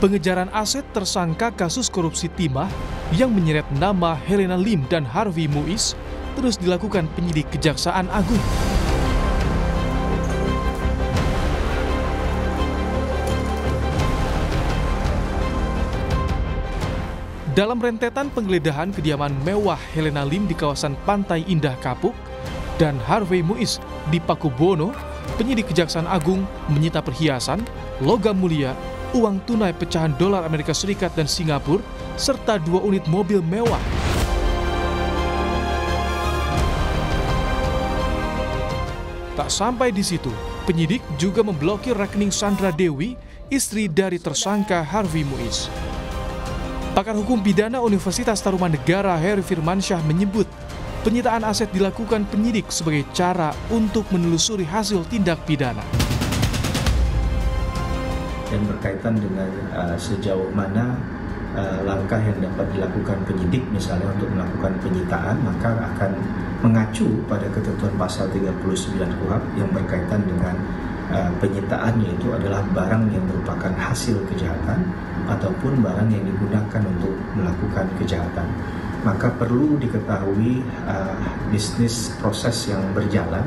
pengejaran aset tersangka kasus korupsi timah yang menyeret nama Helena Lim dan Harvey Muiz terus dilakukan penyidik Kejaksaan Agung. Dalam rentetan penggeledahan kediaman mewah Helena Lim di kawasan Pantai Indah Kapuk dan Harvey Muiz di Pakubono, penyidik Kejaksaan Agung menyita perhiasan, logam mulia, uang tunai pecahan dolar Amerika Serikat dan Singapura, serta dua unit mobil mewah. Tak sampai di situ, penyidik juga memblokir rekening Sandra Dewi, istri dari tersangka Harvey Muiz. Pakar hukum pidana Universitas Taruman Negara Heri Firmansyah menyebut, penyitaan aset dilakukan penyidik sebagai cara untuk menelusuri hasil tindak pidana yang berkaitan dengan uh, sejauh mana uh, langkah yang dapat dilakukan penyidik misalnya untuk melakukan penyitaan maka akan mengacu pada ketentuan pasal 39 KUHP yang berkaitan dengan uh, penyitaan yaitu adalah barang yang merupakan hasil kejahatan ataupun barang yang digunakan untuk melakukan kejahatan maka perlu diketahui uh, bisnis proses yang berjalan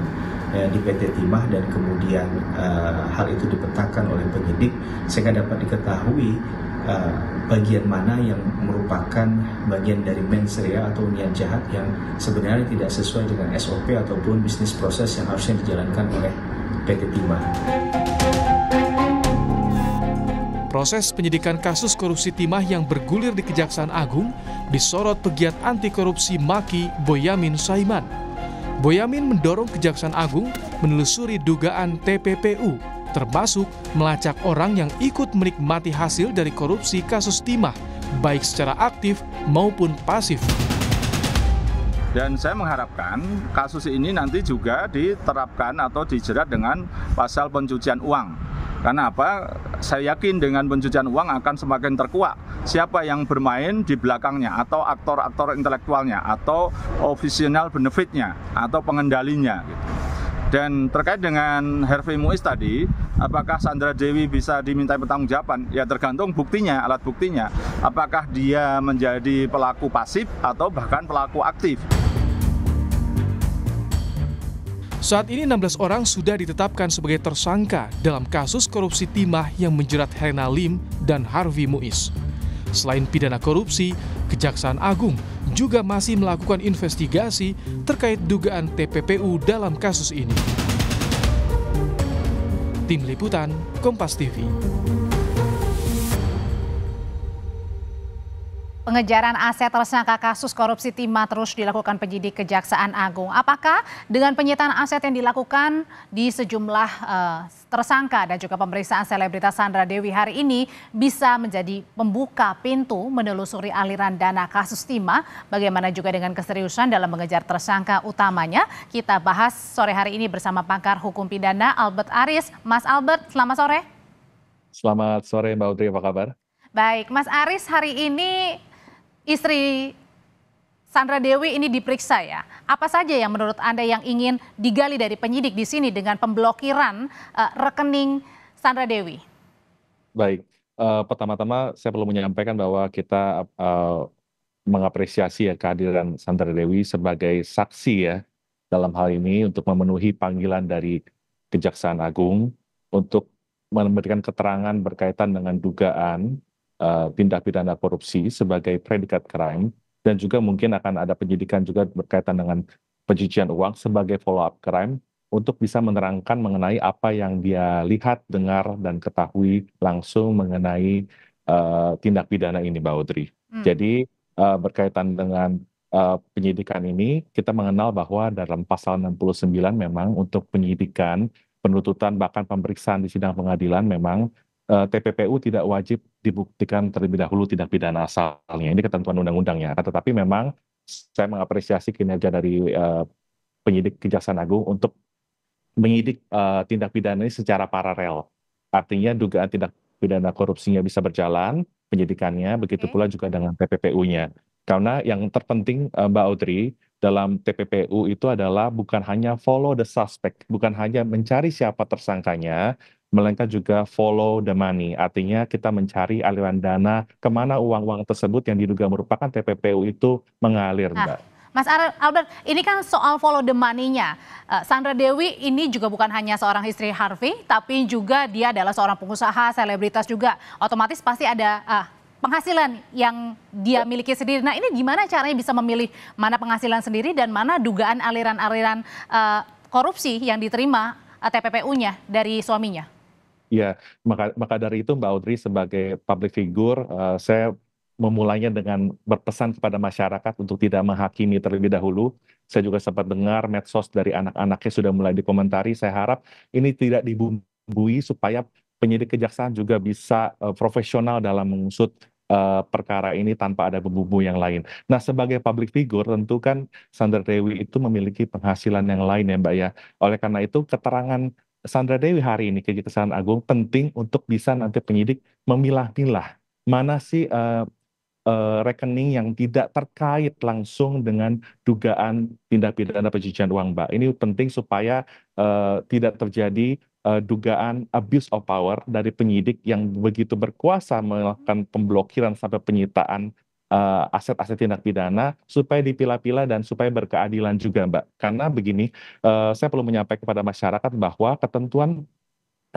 di PT Timah dan kemudian uh, hal itu dipetakan oleh penyidik sehingga dapat diketahui uh, bagian mana yang merupakan bagian dari menseria atau niat jahat yang sebenarnya tidak sesuai dengan SOP ataupun bisnis proses yang harusnya dijalankan oleh PT Timah. Proses penyidikan kasus korupsi timah yang bergulir di Kejaksaan Agung disorot pegiat anti korupsi Maki Boyamin Saiman. Boyamin mendorong Kejaksaan Agung menelusuri dugaan TPPU termasuk melacak orang yang ikut menikmati hasil dari korupsi kasus timah, baik secara aktif maupun pasif. Dan saya mengharapkan kasus ini nanti juga diterapkan atau dijerat dengan pasal pencucian uang. Karena apa? Saya yakin dengan pencucian uang akan semakin terkuat. siapa yang bermain di belakangnya atau aktor-aktor intelektualnya atau official benefitnya atau pengendalinya. Gitu. Dan terkait dengan Harvey Muiz tadi, apakah Sandra Dewi bisa diminta pertanggungjawaban? Ya tergantung buktinya, alat buktinya. Apakah dia menjadi pelaku pasif atau bahkan pelaku aktif? Saat ini 16 orang sudah ditetapkan sebagai tersangka dalam kasus korupsi timah yang menjerat Helena Lim dan Harvey Muiz. Selain pidana korupsi, Kejaksaan Agung juga masih melakukan investigasi terkait dugaan TPPU dalam kasus ini. Tim Liputan, Kompas TV. Pengejaran aset tersangka kasus korupsi timah terus dilakukan penyidik Kejaksaan Agung. Apakah dengan penyitaan aset yang dilakukan di sejumlah uh, tersangka dan juga pemeriksaan selebritas Sandra Dewi hari ini bisa menjadi pembuka pintu menelusuri aliran dana kasus timah? Bagaimana juga dengan keseriusan dalam mengejar tersangka utamanya? Kita bahas sore hari ini bersama pakar hukum pidana Albert Aris. Mas Albert, selamat sore. Selamat sore Mbak Utri, apa kabar? Baik, Mas Aris hari ini istri Sandra Dewi ini diperiksa ya. Apa saja yang menurut Anda yang ingin digali dari penyidik di sini dengan pemblokiran uh, rekening Sandra Dewi? Baik, uh, pertama-tama saya perlu menyampaikan bahwa kita uh, mengapresiasi ya kehadiran Sandra Dewi sebagai saksi ya dalam hal ini untuk memenuhi panggilan dari Kejaksaan Agung untuk memberikan keterangan berkaitan dengan dugaan Eh, tindak pidana korupsi sebagai predikat crime dan juga mungkin akan ada penyidikan juga berkaitan dengan pencucian uang sebagai follow up crime untuk bisa menerangkan mengenai apa yang dia lihat, dengar, dan ketahui langsung mengenai uh, tindak pidana ini, Mbak Audrey. Hmm. Jadi uh, berkaitan dengan uh, penyidikan ini, kita mengenal bahwa dalam pasal 69 memang untuk penyidikan, penuntutan, bahkan pemeriksaan di sidang pengadilan memang uh, TPPU tidak wajib dibuktikan terlebih dahulu tindak pidana asalnya. Ini ketentuan undang-undangnya. Nah, tetapi memang saya mengapresiasi kinerja dari uh, penyidik Kejaksaan Agung untuk menyidik uh, tindak pidana ini secara paralel. Artinya dugaan tindak pidana korupsinya bisa berjalan penyidikannya, begitu pula juga dengan TPPU-nya. Karena yang terpenting uh, Mbak Audrey dalam TPPU itu adalah bukan hanya follow the suspect, bukan hanya mencari siapa tersangkanya, melainkan juga follow the money. Artinya kita mencari aliran dana kemana uang-uang tersebut yang diduga merupakan TPPU itu mengalir, nah, Mbak. Mas Albert, ini kan soal follow the money-nya. Eh, Sandra Dewi ini juga bukan hanya seorang istri Harvey, tapi juga dia adalah seorang pengusaha, selebritas juga. Otomatis pasti ada uh, penghasilan yang dia miliki sendiri. Nah, ini gimana caranya bisa memilih mana penghasilan sendiri dan mana dugaan aliran-aliran uh, korupsi yang diterima uh, TPPU-nya dari suaminya? Ya, maka, maka dari itu Mbak Audrey sebagai public figure, uh, saya memulainya dengan berpesan kepada masyarakat untuk tidak menghakimi terlebih dahulu. Saya juga sempat dengar medsos dari anak-anaknya sudah mulai dikomentari. Saya harap ini tidak dibumbui supaya penyidik kejaksaan juga bisa uh, profesional dalam mengusut uh, perkara ini tanpa ada bumbu-bumbu yang lain. Nah, sebagai public figure tentu kan Sandra Dewi itu memiliki penghasilan yang lain ya Mbak ya. Oleh karena itu keterangan Sandra Dewi hari ini Kejaksaan Agung penting untuk bisa nanti penyidik memilah-milah mana sih uh, uh, rekening yang tidak terkait langsung dengan dugaan tindak pidana pencucian uang, Mbak. Ini penting supaya uh, tidak terjadi uh, dugaan abuse of power dari penyidik yang begitu berkuasa melakukan pemblokiran sampai penyitaan Eh, aset-aset uh, tindak pidana supaya dipilah-pilah dan supaya berkeadilan juga, Mbak. Karena begini, uh, saya perlu menyampaikan kepada masyarakat bahwa ketentuan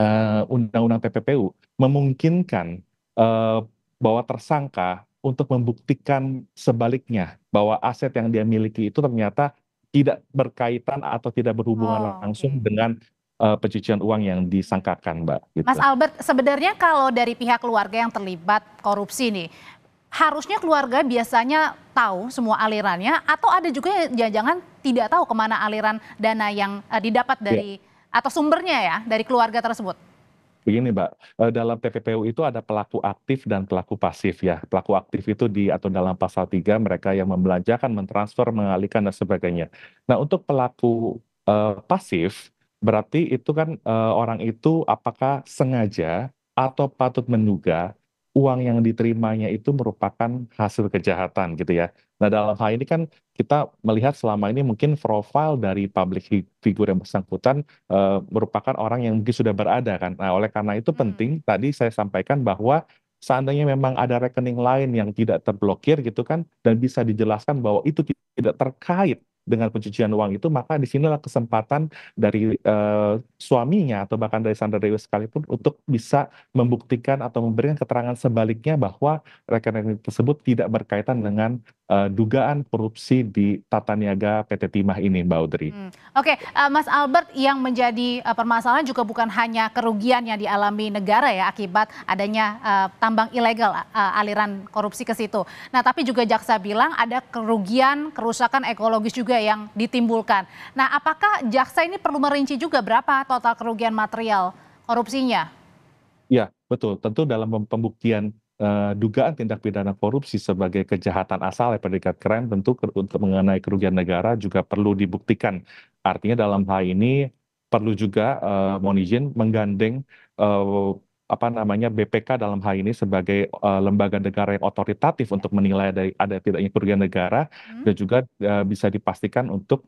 eh, Undang-Undang uh, PPPU memungkinkan uh, bahwa tersangka untuk membuktikan sebaliknya bahwa aset yang dia miliki itu ternyata tidak berkaitan atau tidak berhubungan oh, langsung okay. dengan uh, pencucian uang yang disangkakan, Mbak. Gitu. Mas Albert, sebenarnya kalau dari pihak keluarga yang terlibat korupsi nih, harusnya keluarga biasanya tahu semua alirannya atau ada juga yang jangan-jangan tidak tahu kemana aliran dana yang uh, didapat ya. dari ya. atau sumbernya ya dari keluarga tersebut? Begini Mbak, eh, dalam TPPU itu ada pelaku aktif dan pelaku pasif ya. Pelaku aktif itu di atau dalam pasal 3 mereka yang membelanjakan, mentransfer, mengalihkan dan sebagainya. Nah untuk pelaku uh, pasif berarti itu kan uh, orang itu apakah sengaja atau patut menduga uang yang diterimanya itu merupakan hasil kejahatan gitu ya. Nah dalam hal ini kan kita melihat selama ini mungkin profil dari public figure yang bersangkutan e, merupakan orang yang mungkin sudah berada kan. Nah oleh karena itu hmm. penting hmm. tadi saya sampaikan bahwa seandainya memang ada rekening lain yang tidak terblokir gitu kan dan bisa dijelaskan bahwa itu tidak terkait dengan pencucian uang itu, maka disinilah kesempatan dari uh, suaminya atau bahkan dari Sandra Dewi sekalipun untuk bisa membuktikan atau memberikan keterangan sebaliknya bahwa rekening tersebut tidak berkaitan dengan uh, dugaan korupsi di tata niaga PT Timah ini, Mbak Audrey. Hmm. Oke, okay. uh, eh, Mas Albert, yang menjadi uh, permasalahan juga bukan hanya kerugian yang dialami negara ya akibat adanya uh, tambang ilegal, uh, aliran korupsi ke situ. Nah, tapi juga jaksa bilang ada kerugian, kerusakan ekologis juga juga yang ditimbulkan. Nah, apakah jaksa ini perlu merinci juga berapa total kerugian material korupsinya? Ya, betul. Tentu dalam pembuktian uh, dugaan tindak pidana korupsi sebagai kejahatan asal ya predikat keren tentu untuk mengenai kerugian negara juga perlu dibuktikan. Artinya dalam hal ini perlu juga uh, mohon izin menggandeng uh, apa namanya BPK dalam hal ini sebagai uh, lembaga negara yang otoritatif untuk menilai dari ada tidaknya kerugian negara hmm. dan juga uh, bisa dipastikan untuk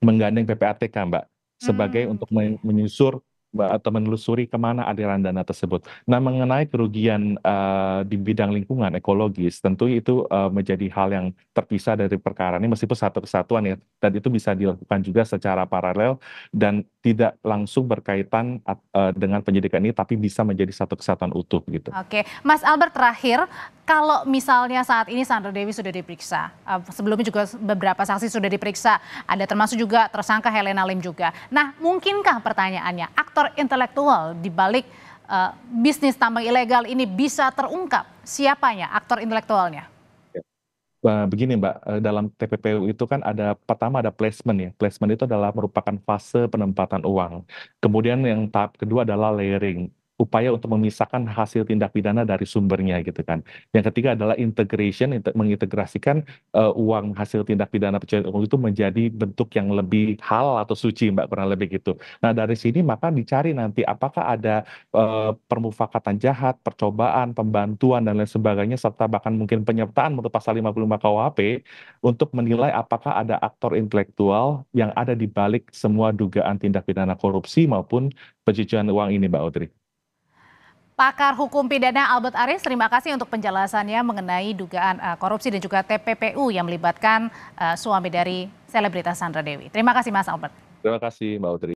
menggandeng PPATK Mbak sebagai hmm. untuk menyusur atau menelusuri kemana aliran dana tersebut. Nah, mengenai kerugian uh, di bidang lingkungan ekologis, tentu itu uh, menjadi hal yang terpisah dari perkara ini meskipun satu kesatuan ya, dan itu bisa dilakukan juga secara paralel dan tidak langsung berkaitan uh, dengan penyidikan ini, tapi bisa menjadi satu kesatuan utuh gitu. Oke, Mas Albert terakhir, kalau misalnya saat ini Sandra Dewi sudah diperiksa, uh, sebelumnya juga beberapa saksi sudah diperiksa, ada termasuk juga tersangka Helena Lim juga. Nah, mungkinkah pertanyaannya aktor aktor intelektual di balik uh, bisnis tambang ilegal ini bisa terungkap? Siapanya aktor intelektualnya? begini Mbak, eh, dalam TPPU itu kan ada pertama ada placement ya. Placement itu adalah merupakan fase penempatan uang. Kemudian yang tahap kedua adalah layering upaya untuk memisahkan hasil tindak pidana dari sumbernya gitu kan. Yang ketiga adalah integration mengintegrasikan uh, uang hasil tindak pidana pencucian uang itu menjadi bentuk yang lebih halal atau suci Mbak kurang lebih gitu. Nah, dari sini maka dicari nanti apakah ada uh, permufakatan jahat, percobaan, pembantuan dan lain sebagainya serta bahkan mungkin penyertaan menurut pasal 55 KUHP untuk menilai apakah ada aktor intelektual yang ada di balik semua dugaan tindak pidana korupsi maupun pencucian uang ini Mbak Audrey. Pakar Hukum Pidana Albert Aris, terima kasih untuk penjelasannya mengenai dugaan uh, korupsi dan juga TPPU yang melibatkan uh, suami dari selebritas Sandra Dewi. Terima kasih Mas Albert. Terima kasih Mbak Utri.